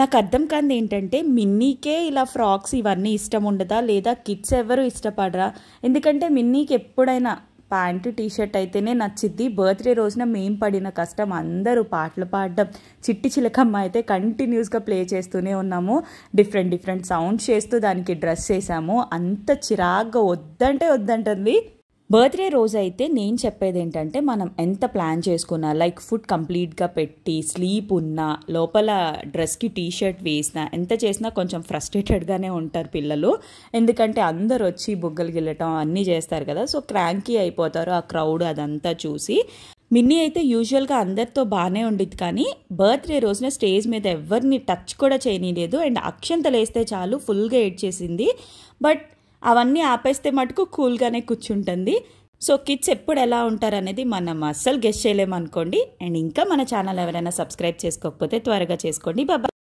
నాకు అర్థం కాదు ఏంటంటే మిన్నీకే ఇలా ఫ్రాక్స్ ఇవన్నీ ఇష్టం ఉండదా లేదా కిడ్స్ ఎవరు ఇష్టపడరా ఎందుకంటే మిన్నీకి ఎప్పుడైనా ప్యాంటు టీషర్ట్ అయితేనే నచ్చిద్ది బర్త్డే రోజున మేం పడిన కష్టం అందరూ పాటలు పాడడం చిట్టి చిలకమ్మ అయితే కంటిన్యూస్గా ప్లే చేస్తూనే ఉన్నాము డిఫరెంట్ డిఫరెంట్ సౌండ్స్ చేస్తూ దానికి డ్రెస్ చేసాము అంత చిరాగ్గా వద్దంటే వద్దంటుంది బర్త్డే రోజు అయితే నేను చెప్పేది ఏంటంటే మనం ఎంత ప్లాన్ చేసుకున్నా లైక్ ఫుడ్ కంప్లీట్గా పెట్టి స్లీప్ ఉన్నా లోపల డ్రెస్కి టీ షర్ట్ వేసినా ఎంత చేసినా కొంచెం ఫ్రస్ట్రేటెడ్గానే ఉంటారు పిల్లలు ఎందుకంటే అందరు వచ్చి బుగ్గలు గిల్లటం అన్నీ చేస్తారు కదా సో క్రాంకీ అయిపోతారు ఆ క్రౌడ్ అదంతా చూసి మిన్నీ అయితే యూజువల్గా అందరితో బాగానే ఉండిద్ది కానీ బర్త్డే రోజున స్టేజ్ మీద ఎవరిని టచ్ కూడా చేయనీయలేదు అండ్ లేస్తే చాలు ఫుల్గా ఏడ్ చేసింది బట్ అవన్నీ ఆపేస్తే మటుకు కూల్గానే కూర్చుంటుంది సో కిడ్స్ ఎప్పుడు ఎలా ఉంటారు అనేది మనం అస్సలు గెస్ట్ చేయలేము అనుకోండి అండ్ ఇంకా మన ఛానల్ ఎవరైనా సబ్స్క్రైబ్ చేసుకోకపోతే త్వరగా చేసుకోండి బాబా